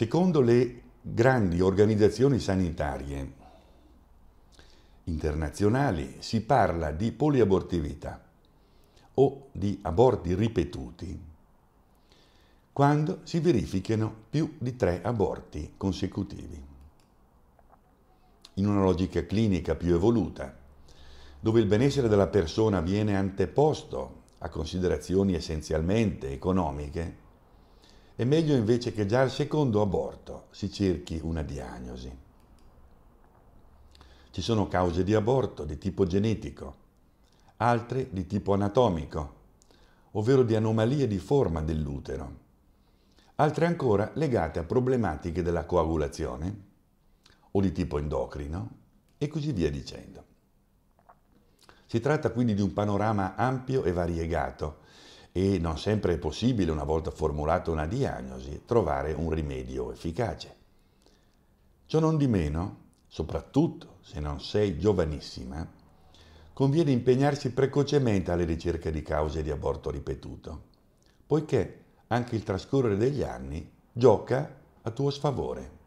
Secondo le grandi organizzazioni sanitarie internazionali si parla di poliabortività o di aborti ripetuti quando si verifichino più di tre aborti consecutivi. In una logica clinica più evoluta, dove il benessere della persona viene anteposto a considerazioni essenzialmente economiche, è meglio invece che già al secondo aborto si cerchi una diagnosi. Ci sono cause di aborto di tipo genetico, altre di tipo anatomico, ovvero di anomalie di forma dell'utero, altre ancora legate a problematiche della coagulazione o di tipo endocrino e così via dicendo. Si tratta quindi di un panorama ampio e variegato e non sempre è possibile, una volta formulata una diagnosi, trovare un rimedio efficace. Ciò non di meno, soprattutto se non sei giovanissima, conviene impegnarsi precocemente alla ricerca di cause di aborto ripetuto, poiché anche il trascorrere degli anni gioca a tuo sfavore.